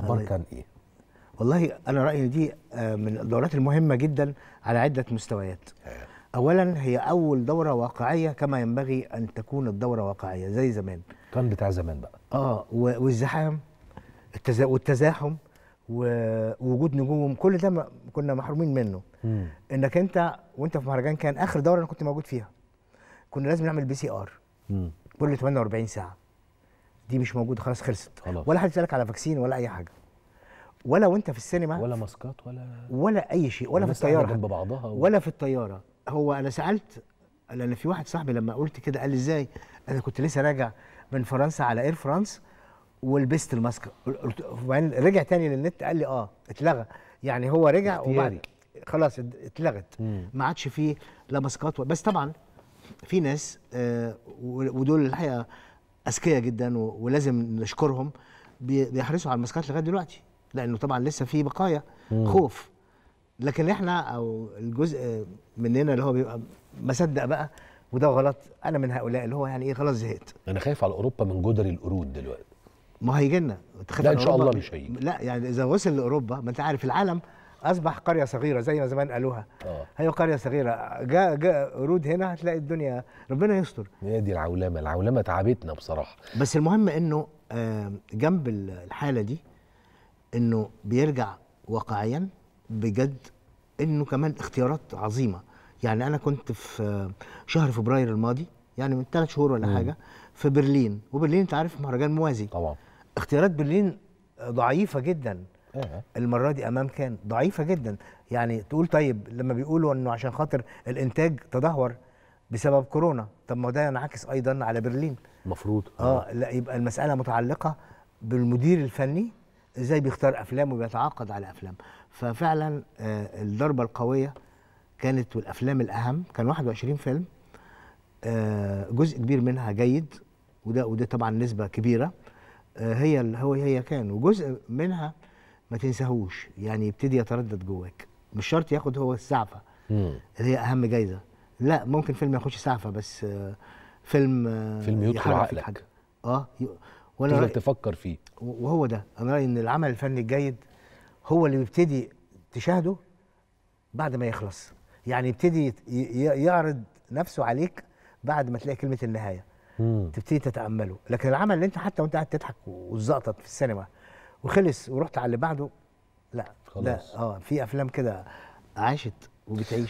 الاخبار كان ايه والله انا رايي دي آه، من الدورات المهمه جدا على عده مستويات آه. اولا هي اول دوره واقعيه كما ينبغي ان تكون الدوره واقعيه زي زمان كان بتاع زمان بقى اه والزحام التزا... والتزاحم ووجود نجوم كل ده ما كنا محرومين منه مم. انك انت وانت في مهرجان كان اخر دوره انا كنت موجود فيها كنا لازم نعمل بي سي ار كل 48 ساعه دي مش موجوده خلاص خلصت خلاص. ولا حد يسالك على فاكسين ولا اي حاجه ولا وانت في السينما ولا ماسكات ولا ولا اي شيء ولا في الطياره جنب بعضها و... ولا في الطياره هو انا سالت لان في واحد صاحبي لما قلت كده قال لي ازاي انا كنت لسه راجع من فرنسا على اير فرانس ولبست الماسك وبعدين رجع تاني للنت قال لي اه اتلغى يعني هو رجع وبعد خلاص اتلغت ما عادش فيه لا ماسكات بس طبعا في ناس آه ودول الحقيقه اذكياء جدا ولازم نشكرهم بيحرصوا على الماسكات لغايه دلوقتي لانه طبعا لسه في بقايا مم. خوف لكن احنا او الجزء مننا اللي هو بيبقى مصدق بقى وده غلط انا من هؤلاء اللي هو يعني ايه خلاص زهقت انا خايف على اوروبا من جدر القرود دلوقتي ما هيجي لنا لا ان شاء الله مش هيجي لا يعني اذا وصل لاوروبا ما انت عارف العالم اصبح قريه صغيره زي ما زمان قالوها اه ايوه قريه صغيره جاء جاء قرود هنا هتلاقي الدنيا ربنا يستر هي دي العولمه العولمه تعبتنا بصراحه بس المهم انه جنب الحاله دي انه بيرجع واقعيا بجد انه كمان اختيارات عظيمه يعني انا كنت في شهر فبراير الماضي يعني من ثلاث شهور ولا م. حاجه في برلين وبرلين انت عارف مهرجان موازي طبعا اختيارات برلين ضعيفه جدا إيه. المره دي امام كان ضعيفه جدا يعني تقول طيب لما بيقولوا انه عشان خاطر الانتاج تدهور بسبب كورونا طب ما ده ينعكس ايضا على برلين المفروض اه لا يبقى المساله متعلقه بالمدير الفني ازاي بيختار افلام وبيتعاقد على افلام ففعلا آه الضربه القويه كانت والافلام الاهم كان 21 فيلم آه جزء كبير منها جيد وده وده طبعا نسبه كبيره آه هي هو هي كان وجزء منها ما تنساهوش يعني يبتدي يتردد جواك مش شرط ياخد هو السعفه اللي هي اهم جايزه لا ممكن فيلم ياخدش سعفه بس آه، فيلم آه، فيلم يدخل عقلك حاجة. اه وانا رأي... تفكر فيه وهو ده انا رايي ان العمل الفني الجيد هو اللي بيبتدي تشاهده بعد ما يخلص يعني يبتدي يعرض نفسه عليك بعد ما تلاقي كلمه النهايه مم. تبتدي تتامله لكن العمل اللي انت حتى وانت قاعد تضحك وتزقطط في السينما وخلص ورحت على اللي بعده لا خلاص لا اه في افلام كده عاشت وبتعيش